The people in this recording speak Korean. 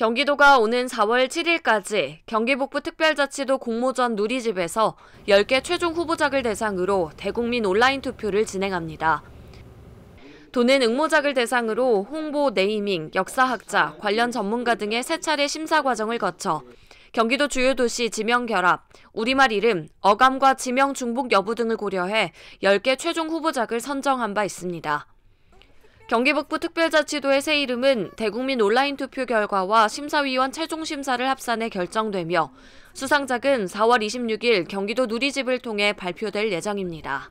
경기도가 오는 4월 7일까지 경기북부 특별자치도 공모전 누리집에서 10개 최종 후보작을 대상으로 대국민 온라인 투표를 진행합니다. 도는 응모작을 대상으로 홍보, 네이밍, 역사학자, 관련 전문가 등의 세 차례 심사 과정을 거쳐 경기도 주요 도시 지명 결합, 우리말 이름, 어감과 지명 중복 여부 등을 고려해 10개 최종 후보작을 선정한 바 있습니다. 경기북부 특별자치도의 새 이름은 대국민 온라인 투표 결과와 심사위원 최종 심사를 합산해 결정되며 수상작은 4월 26일 경기도 누리집을 통해 발표될 예정입니다.